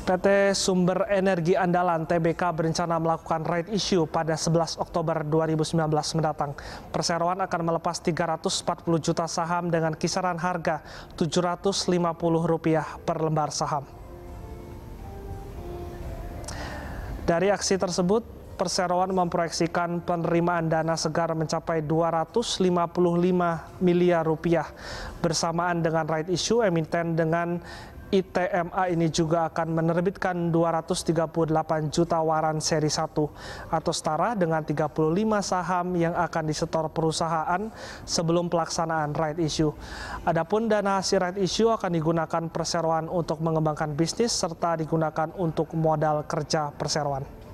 PT Sumber Energi Andalan TBK berencana melakukan right issue pada 11 Oktober 2019 mendatang. Perseroan akan melepas 340 juta saham dengan kisaran harga Rp750 per lembar saham. Dari aksi tersebut, perseroan memproyeksikan penerimaan dana segar mencapai 255 miliar rupiah. Bersamaan dengan right issue, emiten dengan ITMA ini juga akan menerbitkan 238 juta waran seri 1 atau setara dengan 35 saham yang akan disetor perusahaan sebelum pelaksanaan right issue. Adapun dana hasil right issue akan digunakan perseroan untuk mengembangkan bisnis serta digunakan untuk modal kerja perseroan.